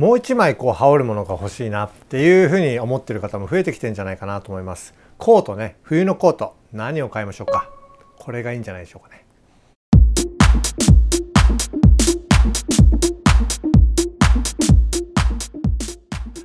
もう一枚こう羽織るものが欲しいなっていうふうに思ってる方も増えてきてんじゃないかなと思いますコートね冬のコート何を買いましょうかこれがいいんじゃないでしょうかね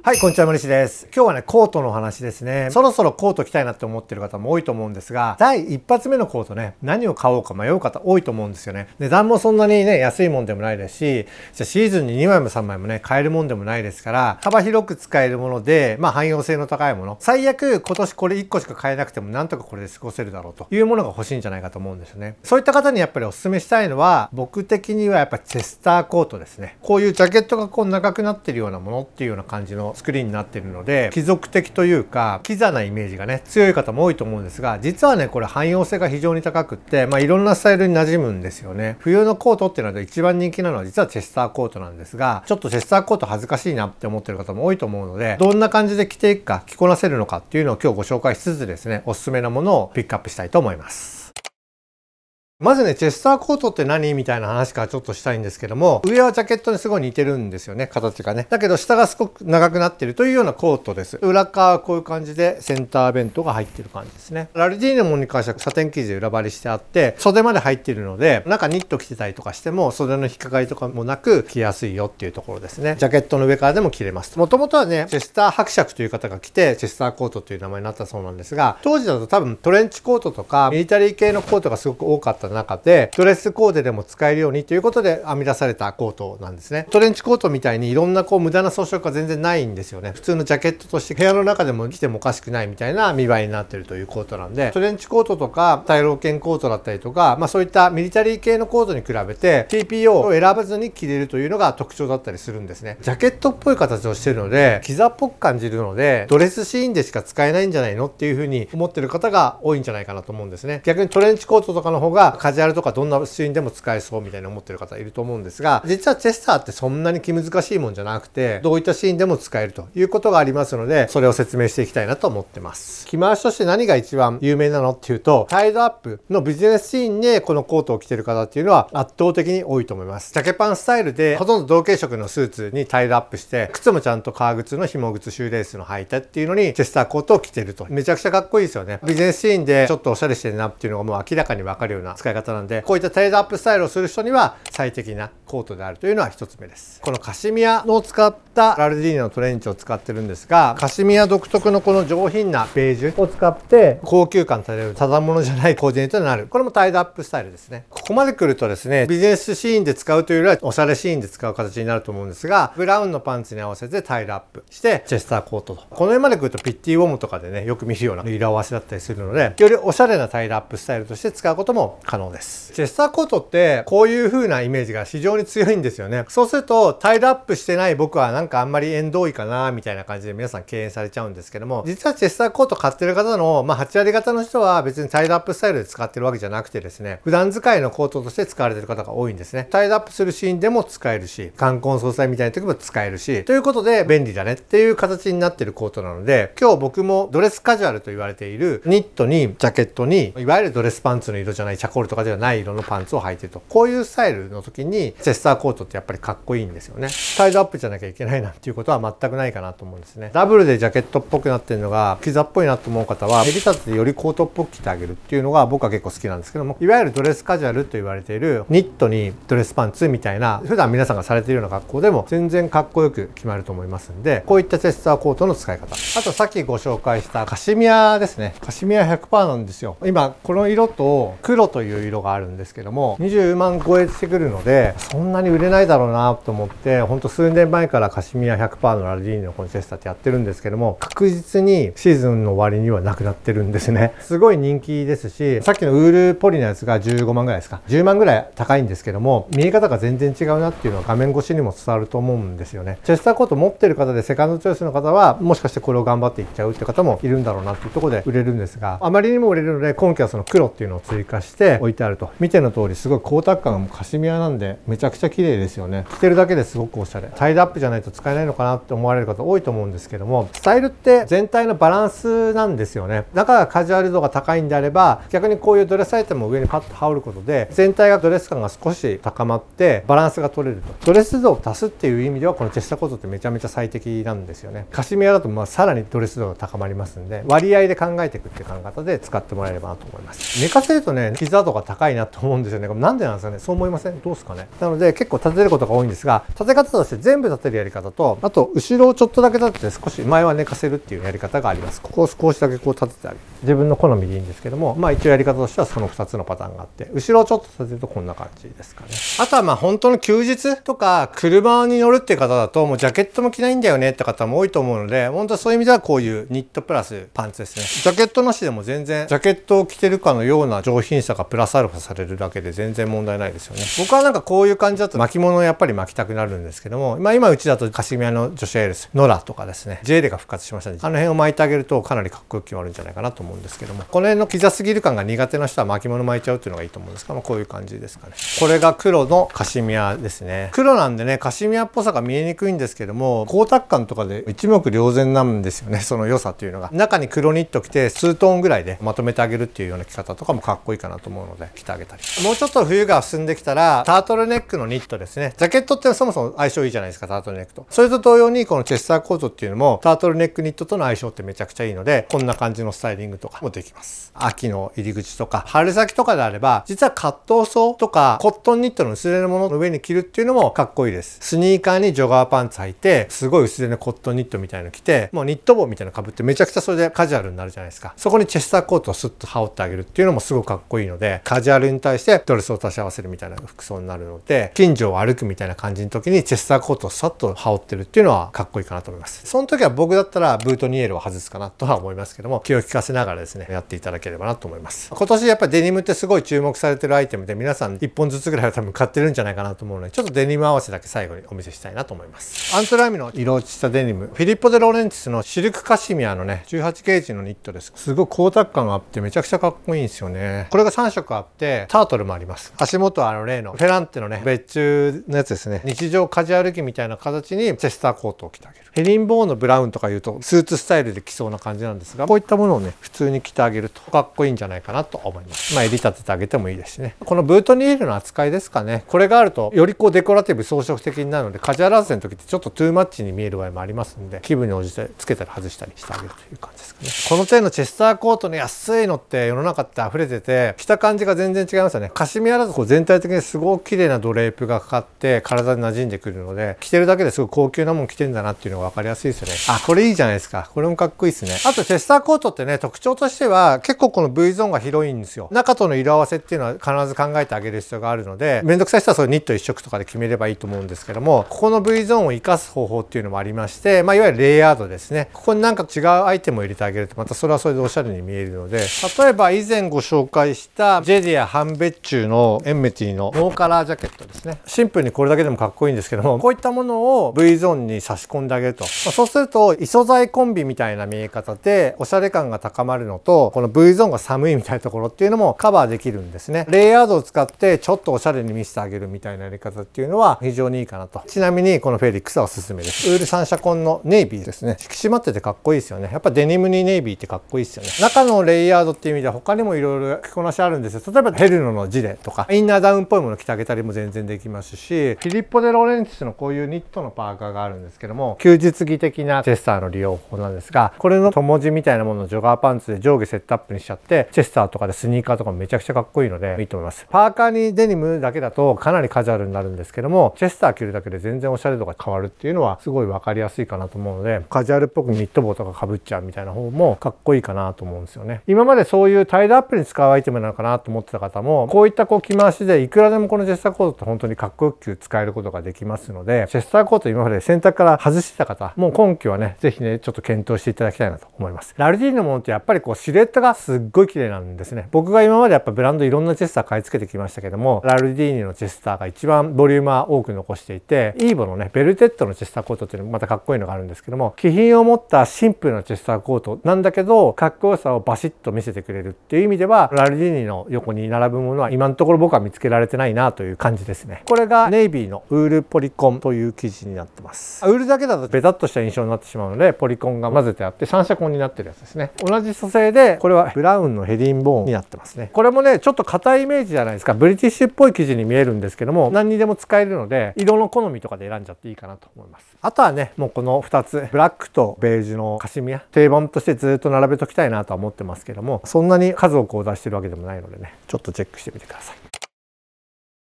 はい、こんにちは、森氏です。今日はね、コートの話ですね。そろそろコート着たいなって思ってる方も多いと思うんですが、第一発目のコートね、何を買おうか迷う方多いと思うんですよね。値段もそんなにね、安いもんでもないですし、じゃシーズンに2枚も3枚もね、買えるもんでもないですから、幅広く使えるもので、まあ汎用性の高いもの。最悪、今年これ1個しか買えなくても、なんとかこれで過ごせるだろうというものが欲しいんじゃないかと思うんですよね。そういった方にやっぱりお勧めしたいのは、僕的にはやっぱチェスターコートですね。こういうジャケットがこう長くなってるようなものっていうような感じの作りになっているので貴族的というかキザなイメージがね強い方も多いと思うんですが実はねこれ汎用性が非常に高くって、まあ、いろんなスタイルに馴染むんですよね冬のコートっていうのは一番人気なのは実はチェスターコートなんですがちょっとチェスターコート恥ずかしいなって思ってる方も多いと思うのでどんな感じで着ていくか着こなせるのかっていうのを今日ご紹介しつつですねおすすめなものをピックアップしたいと思います。まずね、チェスターコートって何みたいな話からちょっとしたいんですけども、上はジャケットにすごい似てるんですよね、形がね。だけど下がすごく長くなってるというようなコートです。裏側はこういう感じでセンターベントが入ってる感じですね。ラルディーネもに関してはサテン生地で裏張りしてあって、袖まで入ってるので、中ニット着てたりとかしても、袖の引っかかりとかもなく着やすいよっていうところですね。ジャケットの上からでも着れます。もともとはね、チェスター伯爵という方が来て、チェスターコートという名前になったそうなんですが、当時だと多分トレンチコートとかミリタリー系のコートがすごく多かった中でドレスコーデでも使えるようにということで編み出されたコートなんですねトレンチコートみたいにいろんなこう無駄な装飾が全然ないんですよね普通のジャケットとして部屋の中でも着てもおかしくないみたいな見栄えになってるというコートなんでトレンチコートとか大老犬コートだったりとかまあそういったミリタリー系のコートに比べて TPO を選ばずに着れるというのが特徴だったりするんですねジャケットっぽい形をしてるので膝っぽく感じるのでドレスシーンでしか使えないんじゃないのっていう風に思ってる方が多いんじゃないかなと思うんですね逆にトレンチコートとかの方がカジュアルとかどんなシーンでも使えそうみたいに思ってる方いると思うんですが実はチェスターってそんなに気難しいもんじゃなくてどういったシーンでも使えるということがありますのでそれを説明していきたいなと思ってます着回しとして何が一番有名なのっていうとサイドアップのビジネスシーンでこのコートを着てる方っていうのは圧倒的に多いと思いますジャケパンスタイルでほとんど同系色のスーツにタイドアップして靴もちゃんと革靴の紐靴シューレースの履いたっていうのにチェスターコートを着てるとめちゃくちゃかっこいいですよねビジネスシーンでちょっとおしゃれしてるなっていうのがもう明らかにわかるような使い方なんでこういったテレードアップスタイルをする人には最適なコートであるというのは1つ目ですこのカシミヤの使ったラルディーニのトレンチを使ってるんですがカシミヤ独特のこの上品なベージュを使って高級感漂うただものじゃないコーディネートになるこれもタイドアップスタイルですねここまで来るとですねビジネスシーンで使うというよりはおしゃれシーンで使う形になると思うんですがブラウンのパンツに合わせてタイドアップしてチェスターコートとこの辺まで来るとピッティウォームとかでねよく見るような色合わせだったりするのでよりおしゃれなタイドアップスタイルとして使うことも可能ですチェスターコートってこういう風なイメージが非常に常に強いんですよね。そうすると、タイルアップしてない僕はなんかあんまり縁遠いかな、みたいな感じで皆さん敬遠されちゃうんですけども、実はチェスターコート買ってる方の、まあ、8割方の人は別にタイルアップスタイルで使ってるわけじゃなくてですね、普段使いのコートとして使われてる方が多いんですね。タイルアップするシーンでも使えるし、冠婚葬祭みたいな時も使えるし、ということで便利だねっていう形になってるコートなので、今日僕もドレスカジュアルと言われているニットにジャケットに、いわゆるドレスパンツの色じゃない、チャコールとかではない色のパンツを履いてると。こういうスタイルの時にチェスターコートってやっぱりかっこいいんですよねサイズアップじゃなきゃいけないなっていうことは全くないかなと思うんですねダブルでジャケットっぽくなってるのがピザっぽいなと思う方はリ立てでよりコートっぽく着てあげるっていうのが僕は結構好きなんですけどもいわゆるドレスカジュアルと言われているニットにドレスパンツみたいな普段皆さんがされているような格好でも全然かっこよく決まると思いますんでこういったチェスターコートの使い方あとさっきご紹介したカシミヤですねカシミヤ100%なんですよ今この色と黒という色があるんですけども20万超えてくるのでそんなに売れないだろうなと思ってほんと数年前からカシミヤ100%のラルディーニのコンチェスタってやってるんですけども確実にシーズンの終わりにはなくなってるんですねすごい人気ですしさっきのウールポリのやつが15万ぐらいですか10万ぐらい高いんですけども見え方が全然違うなっていうのは画面越しにも伝わると思うんですよねチェスターコート持ってる方でセカンドチョイスの方はもしかしてこれを頑張っていっちゃうって方もいるんだろうなっていうとこで売れるんですがあまりにも売れるので今季はその黒っていうのを追加して置いてあると見ての通りすごい光沢感がもうカシミヤなんでめちゃちゃくちゃ綺麗ですよね着てるだけですごくおしゃれタイドアップじゃないと使えないのかなって思われる方多いと思うんですけどもスタイルって全体のバランスなんですよね中がカジュアル度が高いんであれば逆にこういうドレスアイテムを上にパッと羽織ることで全体がドレス感が少し高まってバランスが取れるとドレス度を足すっていう意味ではこのチェスタートってめちゃめちゃ最適なんですよねカシミヤだとまあさらにドレス度が高まりますんで割合で考えていくっていう考え方で使ってもらえればなと思います寝かせるとね膝度が高いなと思うんですよねなんでなんですかねそう思いませんどうですかねなのので結構立てることが多いんですが立て方として全部立てるやり方とあと後ろをちょっとだけ立てて少し前は寝かせるっていうやり方がありますここを少しだけこう立ててあげる自分の好みでいいんですけどもまあ一応やり方としてはその2つのパターンがあって後ろをちょっと立てるとこんな感じですかねあとはまあ本当の休日とか車に乗るっていう方だともうジャケットも着ないんだよねって方も多いと思うので本当そういう意味ではこういうニットプラスパンツですねジャケットなしでも全然ジャケットを着てるかのような上品さがプラスアルファされるだけで全然問題ないですよね僕はなんかこういう感じだと巻物をやっぱり巻きたくなるんですけども、まあ、今うちだとカシミヤの女子エールスノラとかですねジェデが復活しましたね、であの辺を巻いてあげるとかなりかっこよく決まるんじゃないかなと思うんですけどもこの辺のキザすぎる感が苦手な人は巻物巻いちゃうっていうのがいいと思うんですが、まあ、こういう感じですかねこれが黒のカシミヤですね黒なんでねカシミヤっぽさが見えにくいんですけども光沢感とかで一目瞭然なんですよねその良さっていうのが中に黒ニット着て数トーンぐらいでまとめてあげるっていうような着方とかもかっこいいかなと思うので着てあげたりもうちょっと冬が進んできたらタートルネッククのニットですね。ジャケットってそもそも相性いいじゃないですか、タートルネックと。それと同様に、このチェスターコートっていうのも、タートルネックニットとの相性ってめちゃくちゃいいので、こんな感じのスタイリングとかもできます。秋の入り口とか、春先とかであれば、実はカトソ層とか、コットンニットの薄手のものの上に着るっていうのもかっこいいです。スニーカーにジョガーパンツ履いて、すごい薄手のコットンニットみたいの着て、もうニット帽みたいなの被って、めちゃくちゃそれでカジュアルになるじゃないですか。そこにチェスターコートをスッと羽織ってあげるっていうのもすごくかっこいいので、カジュアルに対してドレスを足し合わせるみたいな服装になるので、近所を歩くみたいな感じの時にチェスターコートをさっと羽織ってるっていうのはかっこいいかなと思いますその時は僕だったらブートニエールを外すかなとは思いますけども気を利かせながらですねやっていただければなと思います今年やっぱりデニムってすごい注目されてるアイテムで皆さん1本ずつぐらいは多分買ってるんじゃないかなと思うのでちょっとデニム合わせだけ最後にお見せしたいなと思いますアントラミの色落ちしたデニムフィリッポ・デ・ローレンチスのシルクカシミアのね18ケージのニットですすごい光沢感があってめちゃくちゃかっこいいんですよねこれが3色あってタートルもあります足元はあの例のフェランテのねベ中のやつですね日常カジュアル着みたいな形にチェスターコートを着てあげるヘリンボーンのブラウンとかいうとスーツスタイルで着そうな感じなんですがこういったものをね普通に着てあげるとかっこいいんじゃないかなと思いますまあ襟立ててあげてもいいですしねこのブートニールの扱いですかねこれがあるとよりこうデコラティブ装飾的になるのでカジュアル合わせの時ってちょっとトゥーマッチに見える場合もありますんで気分に応じてつけたり外したりしてあげるという感じですかねこの手のチェスターコートの安いのって世の中って溢れてて着た感じが全然違いますよねカシミヤだとこう全体的にすごく綺麗なドレープがかかって体に馴染んでくるので着てるだけですごい高級なもん着てんだなっていうのが分かりやすいですよねあこれいいじゃないですかこれもかっこいいですねあとチェスターコートってね特徴としては結構この V ゾーンが広いんですよ中との色合わせっていうのは必ず考えてあげる必要があるので面倒くさい人はそれニット1色とかで決めればいいと思うんですけどもここの V ゾーンを生かす方法っていうのもありまして、まあ、いわゆるレイヤードですねここになんか違うアイテムを入れてあげるとまたそれはそれでおしゃれに見えるので例えば以前ご紹介したジェディア・ハンベッチュのエンメティのノーカラージャケットトですねシンプルにこれだけでもかっこいいんですけどもこういったものを V ゾーンに差し込んであげると、まあ、そうすると異素材コンビみたいな見え方でおしゃれ感が高まるのとこの V ゾーンが寒いみたいなところっていうのもカバーできるんですねレイヤードを使ってちょっとおしゃれに見せてあげるみたいなやり方っていうのは非常にいいかなとちなみにこのフェリックスはおすすめですウール三社コンのネイビーですね引き締まっててかっこいいですよねやっぱデニムにネイビーってかっこいいですよね中のレイヤードっていう意味では他にもいろいろ着こなしあるんですよ例えばヘルノのジレとかインナーダウンっぽいもの着てあげたりも全然然できますしフィリッポ・デ・ローレンチのこういうニットのパーカーがあるんですけども休日着的なチェスターの利用法なんですがこれのと字みたいなものをジョガーパンツで上下セットアップにしちゃってチェスターとかでスニーカーとかめちゃくちゃかっこいいのでいいと思いますパーカーにデニムだけだとかなりカジュアルになるんですけどもチェスター着るだけで全然おしゃれとか変わるっていうのはすごい分かりやすいかなと思うのでカジュアルっぽくニット帽とかかぶっちゃうみたいな方もかっこいいかなと思うんですよね今までそういうタイルアップに使うアイテムなのかなと思ってた方もこういったこう着回しでいくらでもこのジェスターコード本当にかっこよく使えることができますので、チェスターコート今まで選択から外してた方、もう今季はね、ぜひね、ちょっと検討していただきたいなと思います。ラルディーニのものってやっぱりこうシルエットがすっごい綺麗なんですね。僕が今までやっぱブランドいろんなチェスター買い付けてきましたけども、ラルディーニのチェスターが一番ボリュームは多く残していて、イーボのね、ベルテッドのチェスターコートっていうのもまたかっこいいのがあるんですけども、気品を持ったシンプルなチェスターコートなんだけど、かっこよさをバシッと見せてくれるっていう意味では、ラルディーニの横に並ぶものは今のところ僕は見つけられてないなという感じです。ですねこれがネイビーのウールポリコンという生地になってますウールだけだとベタっとした印象になってしまうのでポリコンが混ぜてあって三色コンになってるやつですね同じ組成でこれはブラウンのヘリンボーンになってますねこれもねちょっと硬いイメージじゃないですかブリティッシュっぽい生地に見えるんですけども何にでも使えるので色の好みとかで選んじゃっていいかなと思いますあとはねもうこの2つブラックとベージュのカシミヤ定番としてずっと並べときたいなとは思ってますけどもそんなに数をこう出してるわけでもないのでねちょっとチェックしてみてください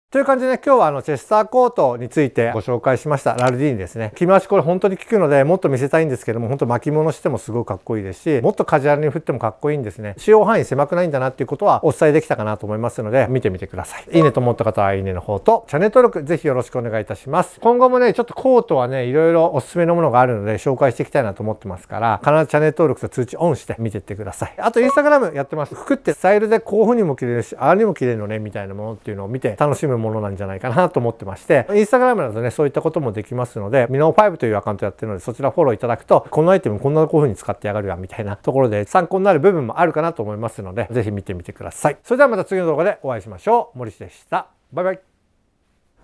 という感じで、ね、今日はあのチェスターコートについてご紹介しましたラルディーニですね。着回しこれ本当に効くのでもっと見せたいんですけども本当巻き物してもすごくかっこいいですしもっとカジュアルに振ってもかっこいいんですね。使用範囲狭くないんだなっていうことはお伝えできたかなと思いますので見てみてください。いいねと思った方はいいねの方とチャンネル登録ぜひよろしくお願いいたします。今後もねちょっとコートはねいろいろおすすめのものがあるので紹介していきたいなと思ってますから必ずチャンネル登録と通知オンして見てってください。あとインスタグラムやってます。服ってスタイルでこういう風にも着れるしあにも着れるのねみたいなものっていうのを見て楽しむもものなんじゃないかなと思ってまして、インスタグラムなどね、そういったこともできますので、ミノー5というアカウントやってるので、そちらフォローいただくと、このアイテムこんなこういう風に使ってやがるわ、みたいなところで参考になる部分もあるかなと思いますので、ぜひ見てみてください。それではまた次の動画でお会いしましょう。森氏でした。バイバイ。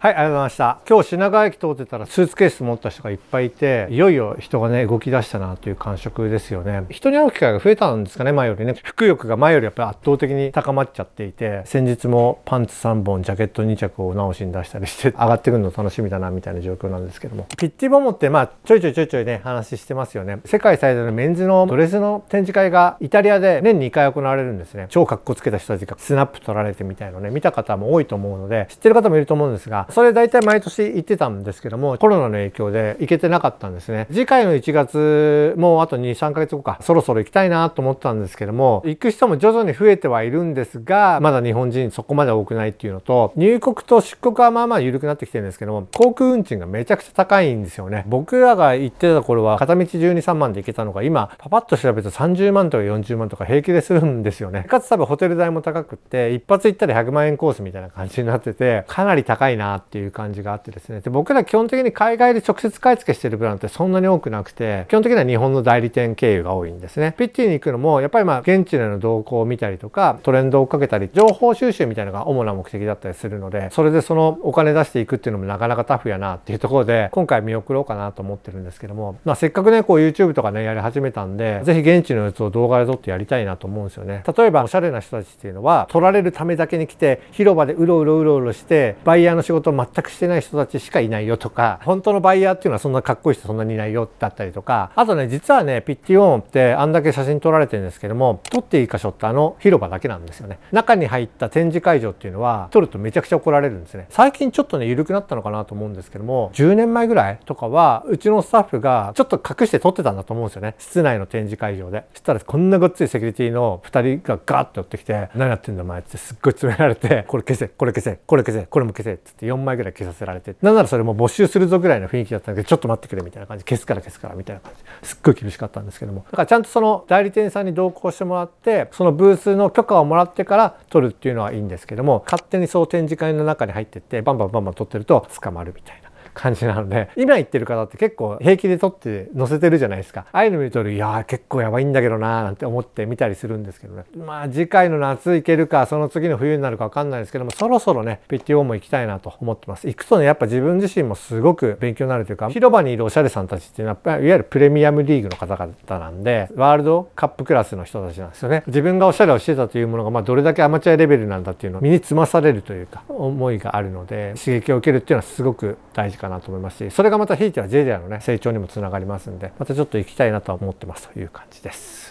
はい、ありがとうございました。今日品川駅通ってたらスーツケース持った人がいっぱいいて、いよいよ人がね、動き出したなという感触ですよね。人に会う機会が増えたんですかね、前よりね。服欲が前よりやっぱり圧倒的に高まっちゃっていて、先日もパンツ3本、ジャケット2着を直しに出したりして、上がってくるの楽しみだなみたいな状況なんですけども。ピッチボモってまあ、ちょいちょいちょいちょいね、話してますよね。世界最大のメンズのドレスの展示会がイタリアで年2回行われるんですね。超格好つけた人たちがスナップ取られてみたいのね、見た方も多いと思うので、知ってる方もいると思うんですが、それ大体毎年行ってたんですけどもコロナの影響で行けてなかったんですね次回の1月もうあと23ヶ月後かそろそろ行きたいなと思ったんですけども行く人も徐々に増えてはいるんですがまだ日本人そこまで多くないっていうのと入国と出国はまあまあ緩くなってきてるんですけども航空運賃がめちゃくちゃ高いんですよね僕らが行ってた頃は片道123万で行けたのが今パパッと調べると30万とか40万とか平気でするんですよねかつ多分ホテル代も高くって一発行ったら100万円コースみたいな感じになっててかなり高いなっていう感じがあってですねで僕ら基本的に海外で直接買い付けしてるブランドってそんなに多くなくて基本的には日本の代理店経由が多いんですねピッチに行くのもやっぱりまあ現地での動向を見たりとかトレンドを追っかけたり情報収集みたいなのが主な目的だったりするのでそれでそのお金出していくっていうのもなかなかタフやなっていうところで今回見送ろうかなと思ってるんですけども、まあ、せっかくねこう YouTube とかねやり始めたんで是非現地のやつを動画で撮ってやりたいなと思うんですよね例えばおしゃれな人たちっていうのは撮られるためだけに来て広場でうろうろうろうろしてバイヤーの仕事事を全くしてない人たちしかいないよとか本当のバイヤーっていうのはそんなかっこいい人そんなにいないよだったりとかあとね実はねピッティオンってあんだけ写真撮られてるんですけども撮っていい箇所ってあの広場だけなんですよね中に入った展示会場っていうのは撮るとめちゃくちゃ怒られるんですね最近ちょっとね緩くなったのかなと思うんですけども10年前ぐらいとかはうちのスタッフがちょっと隠して撮ってたんだと思うんですよね室内の展示会場でそしたらこんなごっついセキュリティの2人がガーッと寄ってきて「何やってんだお前」ってすっごい詰められて「これ消せこれ消せこれ消せこれも消せ」っつって4枚ぐらい消させられてなんならそれも募集するぞぐらいの雰囲気だったんだけどちょっと待ってくれみたいな感じ消すから消すからみたいな感じすっごい厳しかったんですけどもだからちゃんとその代理店さんに同行してもらってそのブースの許可をもらってから撮るっていうのはいいんですけども勝手にそう展示会の中に入ってってバンバンバンバン撮ってると捕まるみたいな。感じなので、今言ってる方って結構平気で撮って載せてるじゃないですか。ああいうの見ると、いや結構やばいんだけどなーなんて思って見たりするんですけどね。まあ次回の夏行けるか、その次の冬になるかわかんないですけども、そろそろね、PTO も行きたいなと思ってます。行くとね、やっぱ自分自身もすごく勉強になるというか、広場にいるおしゃれさんたちっていうのは、いわゆるプレミアムリーグの方々なんで、ワールドカップクラスの人たちなんですよね。自分がおしゃれをしてたというものが、まあどれだけアマチュアレベルなんだっていうのを身につまされるというか、思いがあるので、刺激を受けるっていうのはすごく大事かなと思いますしそれがまたひいては j ィアのね成長にもつながりますんでまたちょっと行きたいなとは思ってますという感じです。